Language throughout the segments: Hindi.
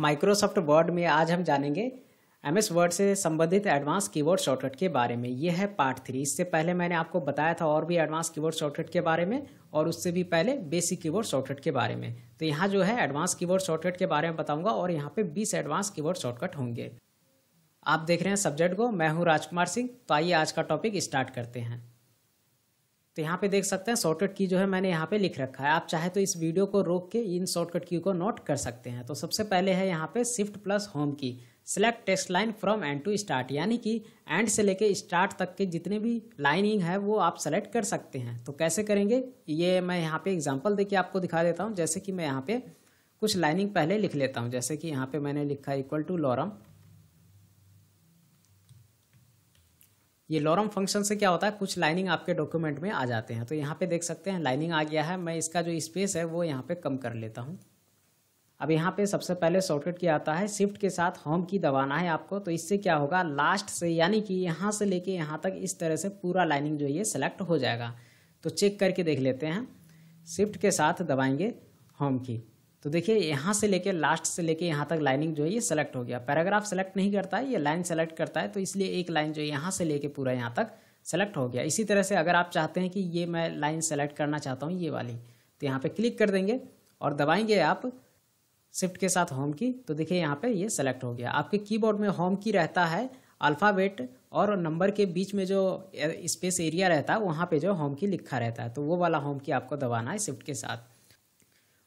माइक्रोसॉफ्ट वर्ड में आज हम जानेंगे एम एस वर्ड से संबंधित एडवांस कीबोर्ड शॉर्टकट के बारे में ये है पार्ट थ्री इससे पहले मैंने आपको बताया था और भी एडवांस कीबोर्ड शॉर्टकट के बारे में और उससे भी पहले बेसिक कीबोर्ड शॉर्टकट के बारे में तो यहाँ जो है एडवांस कीबोर्ड शॉर्टकट के बारे में बताऊंगा और यहाँ पे बीस एडवांस कीबोर्ड शॉर्टकट होंगे आप देख रहे हैं सब्जेक्ट को मैं हूँ राजकुमार सिंह तो आइए आज का टॉपिक स्टार्ट करते हैं तो यहाँ पे देख सकते हैं शॉर्टकट की जो है मैंने यहाँ पे लिख रखा है आप चाहे तो इस वीडियो को रोक के इन शॉर्टकट की को नोट कर सकते हैं तो सबसे पहले है यहाँ पे शिफ्ट प्लस होम की select text line from end to start यानी कि एंड से लेके स्टार्ट तक के जितने भी लाइनिंग है वो आप सेलेक्ट कर सकते हैं तो कैसे करेंगे ये मैं यहाँ पे एग्जाम्पल देखिए आपको दिखा देता हूँ जैसे कि मैं यहाँ पे कुछ लाइनिंग पहले लिख लेता हूँ जैसे कि यहाँ पे मैंने लिखा इक्वल टू लॉरम ये लॉरम फंक्शन से क्या होता है कुछ लाइनिंग आपके डॉक्यूमेंट में आ जाते हैं तो यहाँ पे देख सकते हैं लाइनिंग आ गया है मैं इसका जो स्पेस है वो यहाँ पे कम कर लेता हूँ अब यहाँ पे सबसे पहले शॉर्टकट किया आता है शिफ्ट के साथ होम की दबाना है आपको तो इससे क्या होगा लास्ट से यानी कि यहाँ से लेके यहाँ तक इस तरह से पूरा लाइनिंग जो ये सेलेक्ट हो जाएगा तो चेक करके देख लेते हैं शिफ्ट के साथ दबाएंगे होम की तो देखिए यहाँ से लेके लास्ट से लेके यहाँ तक लाइनिंग जो है ये सेलेक्ट हो गया पैराग्राफ सेलेक्ट नहीं करता है ये लाइन सेलेक्ट करता है तो इसलिए एक लाइन जो है यहाँ से लेके पूरा यहाँ तक सेलेक्ट हो गया इसी तरह से अगर आप चाहते हैं कि ये मैं लाइन सेलेक्ट करना चाहता हूँ ये वाली तो यहाँ पर क्लिक कर देंगे और दबाएंगे आप शिफ्ट के साथ होम की तो देखिए यहाँ पर ये सेलेक्ट हो गया आपके की में होम की रहता है अल्फ़ाबेट और नंबर के बीच में जो स्पेस एरिया रहता है वहाँ पे जो होम की लिखा रहता है तो वो वाला होम की आपको दबाना है शिफ्ट के साथ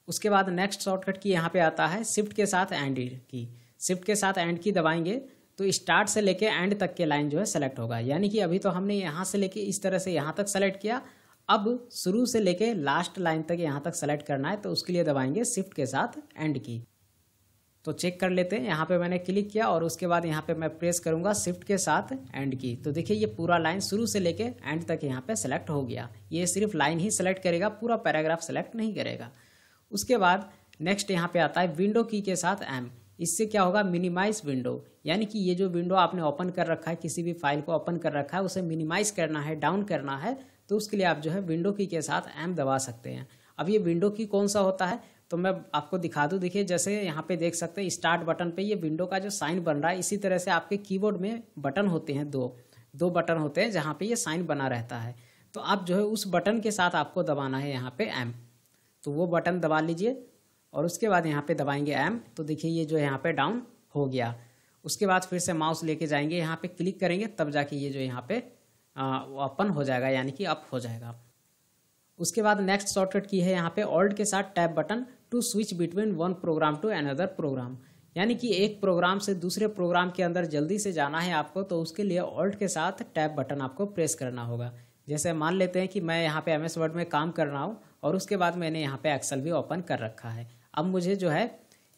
उसके बाद नेक्स्ट शॉर्टकट की यहाँ पे आता है शिफ्ट के साथ एंड की शिफ्ट के साथ एंड की दबाएंगे तो स्टार्ट से लेके एंड तक के लाइन जो है सेलेक्ट होगा यानी कि अभी तो हमने यहाँ से लेके इस तरह से यहाँ तक सेलेक्ट किया अब शुरू से लेके लास्ट लाइन तक यहाँ तक सेलेक्ट करना है तो उसके लिए दबाएंगे शिफ्ट के साथ एंड की तो चेक कर लेते हैं यहाँ पे मैंने क्लिक किया और उसके बाद यहाँ पे मैं प्रेस करूँगा शिफ्ट के साथ एंड की तो देखिए ये पूरा लाइन शुरू से लेके एंड तक यहाँ पे सेलेक्ट हो गया ये सिर्फ लाइन ही सेलेक्ट करेगा पूरा पैराग्राफ सेलेक्ट नहीं करेगा उसके बाद नेक्स्ट यहाँ पे आता है विंडो की के साथ एम इससे क्या होगा मिनिमाइज विंडो यानी कि ये जो विंडो आपने ओपन कर रखा है किसी भी फाइल को ओपन कर रखा है उसे मिनिमाइज करना है डाउन करना है तो उसके लिए आप जो है विंडो की के साथ एम दबा सकते हैं अब ये विंडो की कौन सा होता है तो मैं आपको दिखा दूँ देखिए जैसे यहाँ पे देख सकते हैं स्टार्ट बटन पे ये विंडो का जो साइन बन रहा है इसी तरह से आपके कीबोर्ड में बटन होते हैं दो दो बटन होते हैं जहाँ पे ये साइन बना रहता है तो आप जो है उस बटन के साथ आपको दबाना है यहाँ पे एम तो वो बटन दबा लीजिए और उसके बाद यहाँ पे दबाएंगे एम तो देखिए ये जो यहाँ पे डाउन हो गया उसके बाद फिर से माउस लेके जाएंगे यहाँ पे क्लिक करेंगे तब जाके ये जो यहाँ पे ओपन हो जाएगा यानी कि अप हो जाएगा उसके बाद नेक्स्ट शॉर्टकट की है यहाँ पे ऑल्ट के साथ tab button to switch between one program to another program यानी कि एक प्रोग्राम से दूसरे प्रोग्राम के अंदर जल्दी से जाना है आपको तो उसके लिए ऑल्ट के साथ टैप बटन आपको प्रेस करना होगा जैसे मान लेते हैं कि मैं यहाँ पे एम एस वर्ड में काम कर रहा हूँ और उसके बाद मैंने यहाँ पे एक्सेल भी ओपन कर रखा है अब मुझे जो है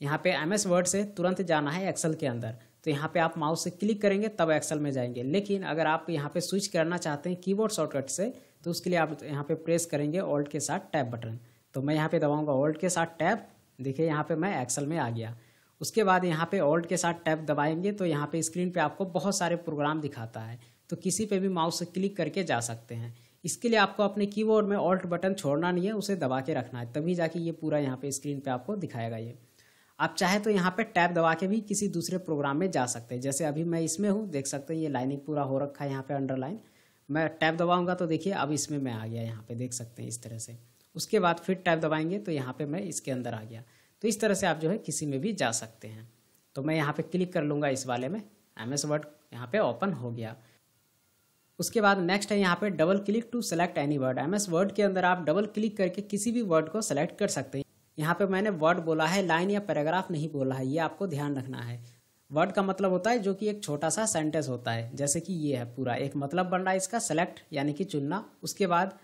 यहाँ पे एम एस वर्ड से तुरंत जाना है एक्सेल के अंदर तो यहाँ पे आप माउस से क्लिक करेंगे तब एक्सेल में जाएंगे लेकिन अगर आप यहाँ पे स्विच करना चाहते हैं कीबोर्ड शॉर्टकट से तो उसके लिए आप यहाँ पे प्रेस करेंगे ओल्ट के साथ टैब बटन तो मैं यहाँ पे दबाऊंगा ओल्ट के साथ टैब देखिए यहाँ पे मैं एक्सेल में आ गया उसके बाद यहाँ पे ओल्ट के साथ टैब दबाएंगे तो यहाँ पे स्क्रीन पे आपको बहुत सारे प्रोग्राम दिखाता है तो किसी पे भी माउस से क्लिक करके जा सकते हैं इसके लिए आपको अपने कीबोर्ड में ऑल्ट बटन छोड़ना नहीं है उसे दबा के रखना है तभी जाके ये पूरा यहाँ पे स्क्रीन पे आपको दिखाएगा ये आप चाहे तो यहाँ पे टैब दबा के भी किसी दूसरे प्रोग्राम में जा सकते हैं जैसे अभी मैं इसमें हूँ देख सकते हैं ये लाइनिंग पूरा हो रखा है यहाँ पे अंडरलाइन मैं टैब दबाऊंगा तो देखिए अब इसमें मैं आ गया यहाँ पे देख सकते हैं इस तरह से उसके बाद फिर टैब दबाएंगे तो यहाँ पे मैं इसके अंदर आ गया तो इस तरह से आप जो है किसी में भी जा सकते हैं तो मैं यहाँ पे क्लिक कर लूँगा इस वाले में एम एस वर्ड यहाँ पे ओपन हो गया उसके बाद नेक्स्ट है यहाँ पे double click to select any word M S word के अंदर आप डबल क्लिक करके किसी भी वर्ड को सेलेक्ट कर सकते हैं यहाँ पे मैंने वर्ड बोला है लाइन या पैराग्राफ नहीं बोला है ये आपको ध्यान रखना है वर्ड का मतलब होता है जो कि एक छोटा सा सेंटेंस होता है जैसे कि ये है पूरा एक मतलब बन रहा है इसका सेलेक्ट यानी कि चुनना उसके बाद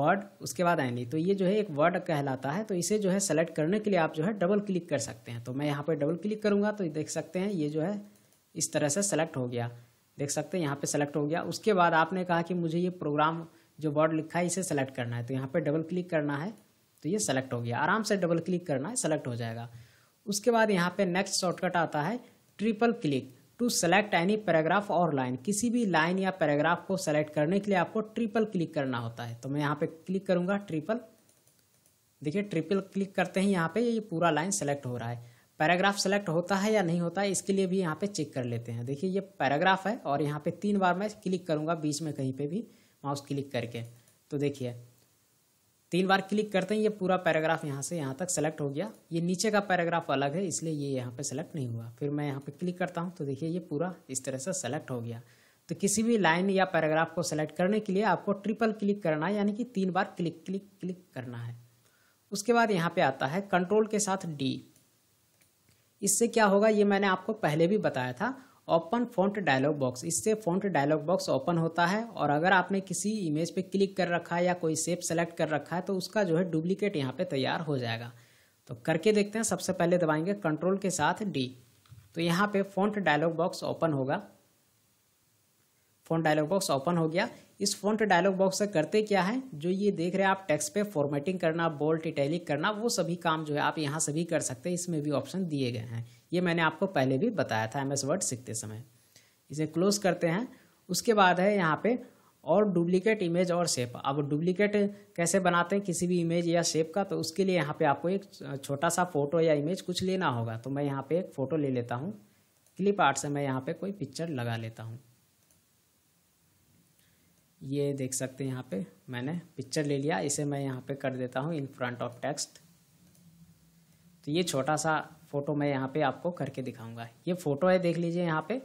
वर्ड उसके बाद एनी तो ये जो है एक वर्ड कहलाता है तो इसे जो है सेलेक्ट करने के लिए आप जो है डबल क्लिक कर सकते हैं तो मैं यहाँ पर डबल क्लिक करूँगा तो देख सकते हैं ये जो है इस तरह से सेलेक्ट हो गया देख सकते हैं यहाँ पे सेलेक्ट हो गया उसके बाद आपने कहा कि मुझे ये प्रोग्राम जो वर्ड लिखा है इसे सेलेक्ट करना है तो यहाँ पे डबल क्लिक करना है तो ये सेलेक्ट हो गया आराम से डबल क्लिक करना है सेलेक्ट हो जाएगा उसके बाद यहाँ पे नेक्स्ट शॉर्टकट आता है triple click to select any paragraph और लाइन किसी भी लाइन या पैराग्राफ को सेलेक्ट करने के लिए आपको ट्रिपल क्लिक करना होता है तो मैं यहाँ पे क्लिक करूँगा ट्रिपल देखिए ट्रिपल क्लिक करते ही यहाँ पे ये पूरा लाइन सेलेक्ट हो रहा है पैराग्राफ सेलेक्ट होता है या नहीं होता है इसके लिए भी यहाँ पे चेक कर लेते हैं देखिए ये पैराग्राफ है और यहाँ पे तीन बार मैं क्लिक करूँगा बीच में कहीं पे भी माउस क्लिक करके तो देखिए तीन बार क्लिक करते हैं ये पूरा पैराग्राफ यहाँ से यहाँ तक सेलेक्ट हो गया ये नीचे का पैराग्राफ अलग है इसलिए ये यहाँ पे सेलेक्ट नहीं हुआ फिर मैं यहाँ पे क्लिक करता हूँ तो देखिए ये पूरा इस तरह से सेलेक्ट हो गया तो किसी भी लाइन या पैराग्राफ को सेलेक्ट करने के लिए आपको ट्रिपल क्लिक करना है यानी कि तीन बार क्लिक क्लिक क्लिक करना है उसके बाद यहाँ पे आता है कंट्रोल के साथ डी इससे क्या होगा ये मैंने आपको पहले भी बताया था ओपन फॉन्ट डायलॉग बॉक्स इससे फॉन्ट डायलॉग बॉक्स ओपन होता है और अगर आपने किसी इमेज पे क्लिक कर रखा है या कोई सेप सेलेक्ट कर रखा है तो उसका जो है डुप्लीकेट यहाँ पे तैयार हो जाएगा तो करके देखते हैं सबसे पहले दबाएंगे कंट्रोल के साथ डी तो यहाँ पे फॉन्ट डायलॉग बॉक्स ओपन होगा फॉन्ट डायलॉग बॉक्स ओपन हो गया इस फॉन्ट डायलॉग बॉक्स से करते क्या है जो ये देख रहे हैं आप टेक्स्ट पे फॉर्मेटिंग करना बोल्ट इटैलिक करना वो सभी काम जो है आप यहाँ से भी कर सकते हैं इसमें भी ऑप्शन दिए गए हैं ये मैंने आपको पहले भी बताया था एम एस वर्ड सीखते समय इसे क्लोज करते हैं उसके बाद है यहाँ पे और डुप्लीकेट इमेज और शेप अब डुप्लीकेट कैसे बनाते हैं किसी भी इमेज या शेप का तो उसके लिए यहाँ पे आपको एक छोटा सा फोटो या इमेज कुछ लेना होगा तो मैं यहाँ पे एक फ़ोटो ले लेता हूँ क्लिप आर्ट से मैं यहाँ पे कोई पिक्चर लगा लेता हूँ ये देख सकते हैं यहाँ पे मैंने पिक्चर ले लिया इसे मैं यहाँ पे कर देता हूँ इन फ्रंट ऑफ टेक्स्ट तो ये छोटा सा फ़ोटो मैं यहाँ पे आपको करके दिखाऊंगा ये फ़ोटो है देख लीजिए यहाँ पे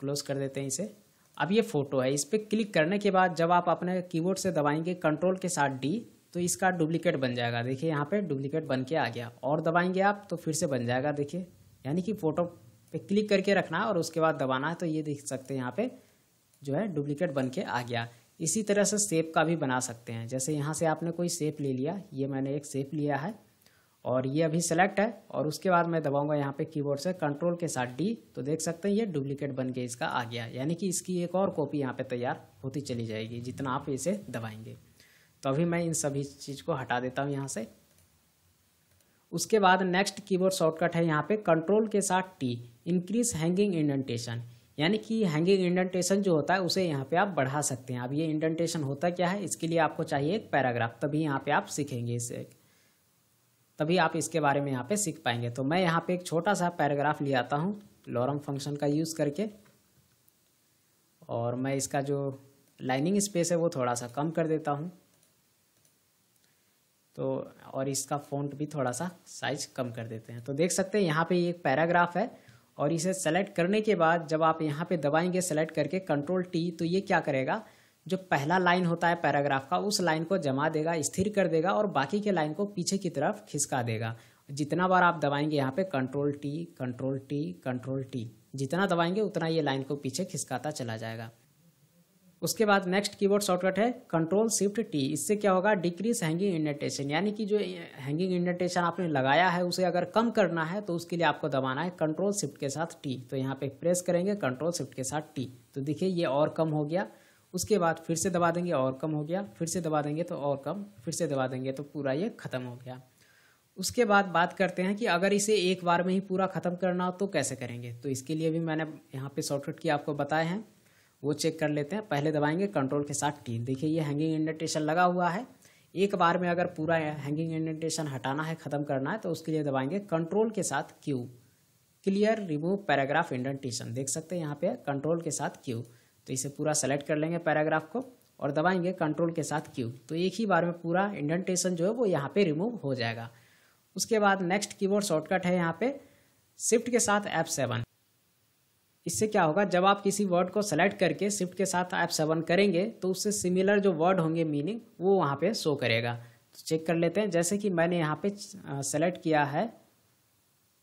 क्लोज कर देते हैं इसे अब ये फ़ोटो है इस पर क्लिक करने के बाद जब आप अपने कीबोर्ड से दबाएंगे कंट्रोल के साथ डी तो इसका डुप्लीकेट बन जाएगा देखिए यहाँ पे डुप्लीकेट बन के आ गया और दबाएंगे आप तो फिर से बन जाएगा देखिए यानी कि फ़ोटो पे क्लिक करके रखना है और उसके बाद दबाना है तो ये देख सकते हैं यहाँ पे जो है डुप्लीकेट बन के आ गया इसी तरह से सेप का भी बना सकते हैं जैसे यहाँ से आपने कोई सेप ले लिया ये मैंने एक सेप लिया है और ये अभी सेलेक्ट है और उसके बाद मैं दबाऊंगा यहाँ पे कीबोर्ड से कंट्रोल के साथ डी तो देख सकते हैं ये डुप्लीकेट बन के इसका आ गया यानी कि इसकी एक और कॉपी यहाँ पे तैयार होती चली जाएगी जितना आप इसे दबाएंगे तो अभी मैं इन सभी चीज़ को हटा देता हूँ यहाँ से उसके बाद नेक्स्ट कीबोर्ड शॉर्टकट है यहाँ पे कंट्रोल के साथ टी इंक्रीज हैंगिंग इंडेंटेशन यानी कि हैंगिंग इंडेंटेशन जो होता है उसे यहाँ पे आप बढ़ा सकते हैं अब ये इंडेंटेशन होता क्या है इसके लिए आपको चाहिए एक पैराग्राफ तभी यहाँ पे आप सीखेंगे इसे तभी आप इसके बारे में यहाँ पे सीख पाएंगे तो मैं यहाँ पे एक छोटा सा पैराग्राफ ले आता हूँ लॉरम फंक्शन का यूज़ करके और मैं इसका जो लाइनिंग स्पेस है वो थोड़ा सा कम कर देता हूँ तो और इसका फ़ॉन्ट भी थोड़ा सा साइज कम कर देते हैं तो देख सकते हैं यहाँ पे एक पैराग्राफ है और इसे सेलेक्ट करने के बाद जब आप यहाँ पे दबाएंगे सेलेक्ट करके कंट्रोल टी तो ये क्या करेगा जो पहला लाइन होता है पैराग्राफ का उस लाइन को जमा देगा स्थिर कर देगा और बाकी के लाइन को पीछे की तरफ खिसका देगा जितना बार आप दबाएंगे यहाँ पे control T control T control T जितना दबाएंगे उतना ये लाइन को पीछे खिसकाता चला जाएगा उसके बाद नेक्स्ट कीबोर्ड शॉर्टकट है कंट्रोल शिफ्ट टी इससे क्या होगा डिक्रीज हैंगिंग इंडेंटेशन यानी कि जो हैंगिंग इंडेंटेशन आपने लगाया है उसे अगर कम करना है तो उसके लिए आपको दबाना है कंट्रोल शिफ्ट के साथ टी तो यहाँ पे प्रेस करेंगे कंट्रोल शिफ्ट के साथ टी तो देखिए ये और कम हो गया उसके बाद फिर से दबा देंगे और कम हो गया फिर से दबा देंगे तो और कम फिर से दबा देंगे तो पूरा ये ख़त्म हो गया उसके बाद बात करते हैं कि अगर इसे एक बार में ही पूरा ख़त्म करना हो तो कैसे करेंगे तो इसके लिए भी मैंने यहाँ पे शॉर्टकट की आपको बताए हैं वो चेक कर लेते हैं पहले दबाएंगे कंट्रोल के साथ टी देखिए ये हैंगिंग इंडेंटेशन लगा हुआ है एक बार में अगर पूरा हैंगिंग इंडेंटेशन हटाना है ख़त्म करना है तो उसके लिए दबाएंगे कंट्रोल के साथ Q clear remove paragraph indentation देख सकते हैं यहाँ पे कंट्रोल के साथ क्यू तो इसे पूरा सेलेक्ट कर लेंगे पैराग्राफ को और दबाएंगे कंट्रोल के साथ क्यू तो एक ही बार में पूरा इंडेंटेशन जो है वो यहाँ पे रिमूव हो जाएगा उसके बाद नेक्स्ट कीबोर्ड शॉर्टकट है यहाँ पे शिफ्ट के साथ एप सेवन इससे क्या होगा जब आप किसी वर्ड को सेलेक्ट करके शिफ्ट के साथ ऐप सेवन करेंगे तो उससे सिमिलर जो वर्ड होंगे मीनिंग वो वहाँ पे शो करेगा तो चेक कर लेते हैं जैसे कि मैंने यहाँ पे सेलेक्ट किया है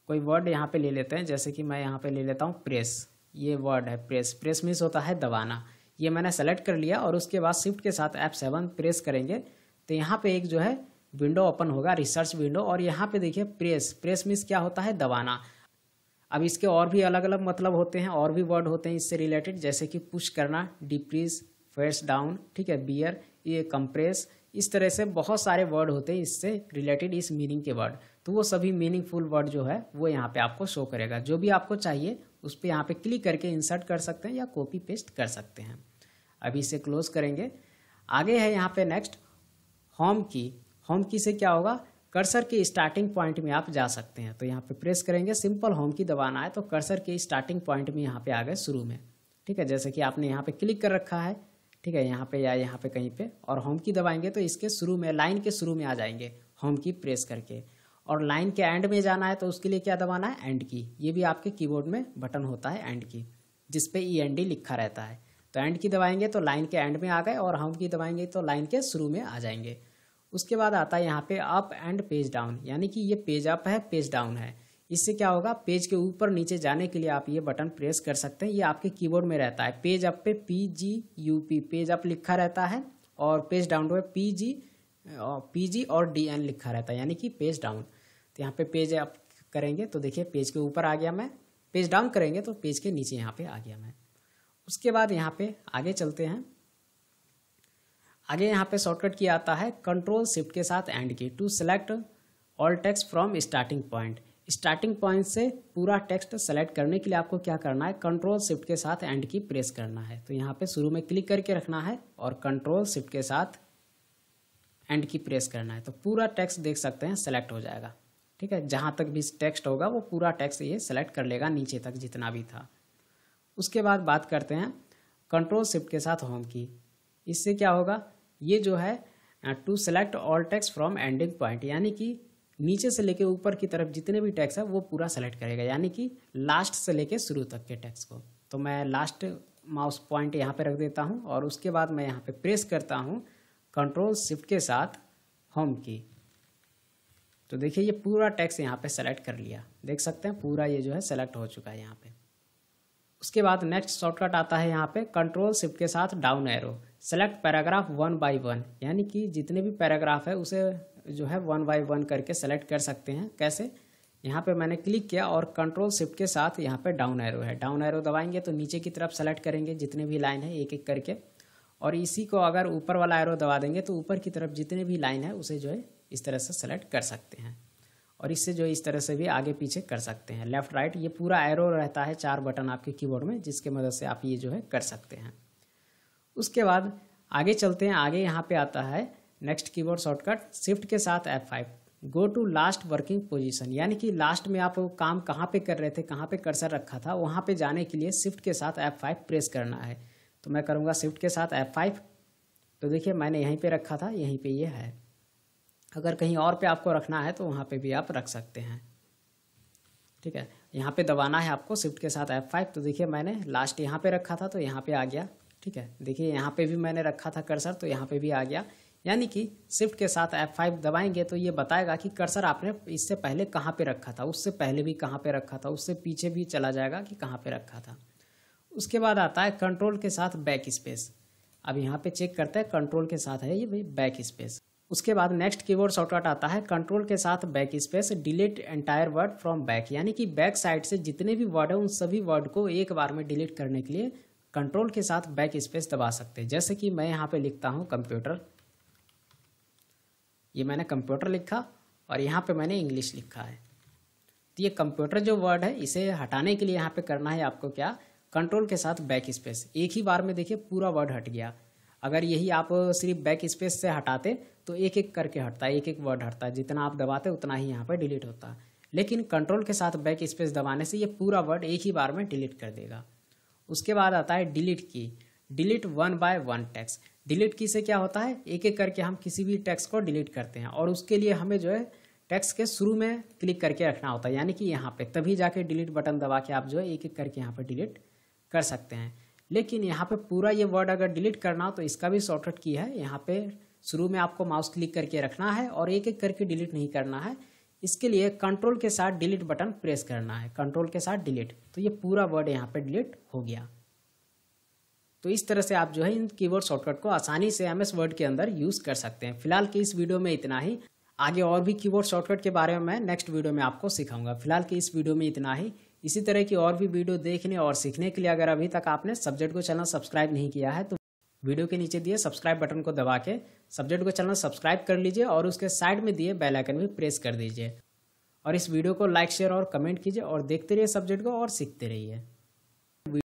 कोई वर्ड यहाँ पे ले लेते हैं जैसे कि मैं यहाँ पे ले लेता हूँ प्रेस ये वर्ड है प्रेस प्रेस मीन्स होता है दबाना ये मैंने सेलेक्ट कर लिया और उसके बाद शिफ्ट के साथ ऐप सेवन प्रेस करेंगे तो यहाँ पर एक जो है विंडो ओपन होगा रिसर्च विंडो और यहाँ पर देखिए प्रेस प्रेस मीन्स क्या होता है दबाना अब इसके और भी अलग अलग मतलब होते हैं और भी वर्ड होते हैं इससे रिलेटेड जैसे कि पुश करना डिप्रीज फेस डाउन ठीक है बियर ये कंप्रेस इस तरह से बहुत सारे वर्ड होते हैं इससे रिलेटेड इस मीनिंग के वर्ड तो वो सभी मीनिंगफुल वर्ड जो है वो यहाँ पे आपको शो करेगा जो भी आपको चाहिए उस पर यहाँ पे क्लिक करके इंसर्ट कर सकते हैं या कॉपी पेस्ट कर सकते हैं अभी इसे क्लोज करेंगे आगे है यहाँ पे नेक्स्ट होम की होम की से क्या होगा कर्सर के स्टार्टिंग पॉइंट में आप जा सकते हैं तो यहाँ पे प्रेस करेंगे सिंपल होम की दबाना है तो कर्सर के स्टार्टिंग पॉइंट में यहाँ पे आ गए शुरू में ठीक है जैसे कि आपने यहाँ पे क्लिक कर रखा है ठीक है यहाँ पे या यहाँ पे कहीं पे और होम की दबाएंगे तो इसके शुरू में लाइन के शुरू में आ जाएंगे होम की प्रेस करके और लाइन के एंड में जाना है तो उसके लिए क्या दबाना है एंड की ये भी आपके कीबोर्ड में बटन होता है एंड की जिसपे ई e एन डी लिखा रहता है तो एंड की दबाएंगे तो लाइन के एंड में आ गए और होम की दबाएंगे तो लाइन के शुरू में आ जाएंगे उसके बाद आता है यहाँ पे अप एंड पेज डाउन यानी कि ये पेज अप है पेज डाउन है इससे क्या होगा पेज के ऊपर नीचे जाने के लिए आप ये बटन प्रेस कर सकते हैं ये आपके कीबोर्ड में रहता है पेज अप पे P G U P page up लिखा रहता है और पेज डाउन पे पी जी पी जी और डी एन लिखा रहता है यानी कि पेज डाउन तो यहाँ पे पेज अप करेंगे तो देखिए पेज के ऊपर आ गया मैं पेज डाउन करेंगे तो पेज के नीचे यहाँ पे आ गया मैं उसके बाद यहाँ पे आगे चलते हैं आगे यहाँ पे शॉर्टकट की आता है कंट्रोल शिफ्ट के साथ एंड की to select all text from starting point starting point से पूरा टेक्स्ट सेलेक्ट करने के लिए आपको क्या करना है कंट्रोल शिफ्ट के साथ एंड की प्रेस करना है तो यहाँ पे शुरू में क्लिक करके रखना है और कंट्रोल शिफ्ट के साथ एंड की प्रेस करना है तो पूरा टेक्स्ट देख सकते हैं सेलेक्ट हो जाएगा ठीक है जहाँ तक भी टेक्स्ट होगा वो पूरा टेक्स्ट ये सेलेक्ट कर लेगा नीचे तक जितना भी था उसके बाद बात करते हैं कंट्रोल शिफ्ट के साथ होम की इससे क्या होगा ये जो है to select all text from ending point यानी कि नीचे से लेके ऊपर की तरफ जितने भी टैक्स है वो पूरा सेलेक्ट करेगा यानी कि लास्ट से लेके शुरू तक के टैक्स को तो मैं लास्ट माउस पॉइंट यहाँ पे रख देता हूँ और उसके बाद मैं यहाँ पे प्रेस करता हूँ कंट्रोल शिफ्ट के साथ होम की तो देखिए ये पूरा टैक्स यहाँ पे सेलेक्ट कर लिया देख सकते हैं पूरा ये जो है सेलेक्ट हो चुका है यहाँ पर उसके बाद नेक्स्ट शॉर्टकट आता है यहाँ पे कंट्रोल शिफ्ट के साथ down arrow select paragraph one by one यानी कि जितने भी पैराग्राफ है उसे जो है वन बाय वन करके सेलेक्ट कर सकते हैं कैसे यहाँ पे मैंने क्लिक किया और कंट्रोल शिफ्ट के साथ यहाँ पे डाउन एरो है डाउन एरो दबाएंगे तो नीचे की तरफ सेलेक्ट करेंगे जितने भी लाइन है एक एक करके और इसी को अगर ऊपर वाला एरो दबा देंगे तो ऊपर की तरफ जितने भी लाइन है उसे जो है इस तरह से सेलेक्ट कर सकते हैं और इससे जो इस तरह से भी आगे पीछे कर सकते हैं लेफ्ट राइट ये पूरा एरो रहता है चार बटन आपके कीबोर्ड में जिसके मदद से आप ये जो है कर सकते हैं उसके बाद आगे चलते हैं आगे यहाँ पे आता है नेक्स्ट कीबोर्ड शॉर्टकट शिफ्ट के साथ F five go to last working position यानी कि लास्ट में आप काम कहाँ पे कर रहे थे कहाँ पे कर्सर रखा था वहाँ पे जाने के लिए शिफ्ट के साथ एफ फाइव प्रेस करना है तो मैं करूँगा शिफ्ट के साथ एफ फाइव तो देखिए मैंने यहीं पे रखा था यहीं पे ये यह है अगर कहीं और पे आपको रखना है तो वहाँ पे भी आप रख सकते हैं ठीक है यहाँ पे दबाना है आपको शिफ्ट के साथ एफ फाइव तो देखिए मैंने लास्ट यहाँ पे रखा था तो यहाँ पे आ गया ठीक है देखिए यहाँ पे भी मैंने रखा था कर्सर तो यहाँ पे भी आ गया यानी कि शिफ्ट के साथ एफ फाइव दबाएंगे तो ये बताएगा कि कर्सर आपने इससे पहले कहाँ पे रखा था उससे पहले भी कहाँ पे रखा था उससे पीछे भी चला जाएगा कि कहाँ पे रखा था उसके बाद आता है कंट्रोल के साथ बैक स्पेस अब यहाँ पे चेक करता है कंट्रोल के साथ है ये भाई बैक स्पेस उसके बाद नेक्स्ट कीबोर्ड शॉर्टकट आता है कंट्रोल के साथ backspace delete entire word from back यानी कि बैक साइड से जितने भी वर्ड हैं उन सभी वर्ड को एक बार में डिलीट करने के लिए कंट्रोल के साथ बैक स्पेस दबा सकते हैं जैसे कि मैं यहाँ पे लिखता हूँ कंप्यूटर ये मैंने कंप्यूटर लिखा और यहाँ पे मैंने इंग्लिश लिखा है तो ये कंप्यूटर जो वर्ड है इसे हटाने के लिए यहाँ पे करना है आपको क्या कंट्रोल के साथ बैक स्पेस एक ही बार में देखिए पूरा वर्ड हट गया अगर यही आप सिर्फ बैक स्पेस से हटाते तो एक एक करके हटता है एक एक वर्ड हटता है जितना आप दबाते उतना ही यहाँ पर डिलीट होता है लेकिन कंट्रोल के साथ बैक स्पेस दबाने से ये पूरा वर्ड एक ही बार में डिलीट कर देगा उसके बाद आता है डिलीट की delete one by one text delete की से क्या होता है एक एक करके हम किसी भी टैक्स को डिलीट करते हैं और उसके लिए हमें जो है टैक्स के शुरू में क्लिक करके रखना होता है यानी कि यहाँ पे तभी जाके डिलीट बटन दबा के आप जो है एक एक करके यहाँ पर डिलीट कर सकते हैं लेकिन यहाँ पे पूरा ये वर्ड अगर डिलीट करना हो तो इसका भी शॉर्टकट की है यहाँ पे शुरू में आपको माउस क्लिक करके रखना है और एक एक करके डिलीट नहीं करना है इसके लिए कंट्रोल के साथ डिलीट बटन प्रेस करना है कंट्रोल के साथ डिलीट तो ये पूरा वर्ड यहाँ पे डिलीट हो गया तो इस तरह से आप जो है इन कीबोर्ड शॉर्टकट को आसानी से एम वर्ड के अंदर यूज़ कर सकते हैं फिलहाल के इस वीडियो में इतना ही आगे और भी कीबोर्ड शॉर्टकट के बारे में मैं नेक्स्ट वीडियो में आपको सिखाऊंगा फिलहाल के इस वीडियो में इतना ही इसी तरह की और भी वीडियो देखने और सीखने के लिए अगर अभी तक आपने सब्जेक्ट को चैनल सब्सक्राइब नहीं किया है तो वीडियो के नीचे दिए सब्सक्राइब बटन को दबा के सब्जेक्ट को चैनल सब्सक्राइब कर लीजिए और उसके साइड में दिए बेल आइकन भी प्रेस कर दीजिए और इस वीडियो को लाइक शेयर और कमेंट कीजिए और देखते रहिए सब्जेक्ट को और सीखते रहिए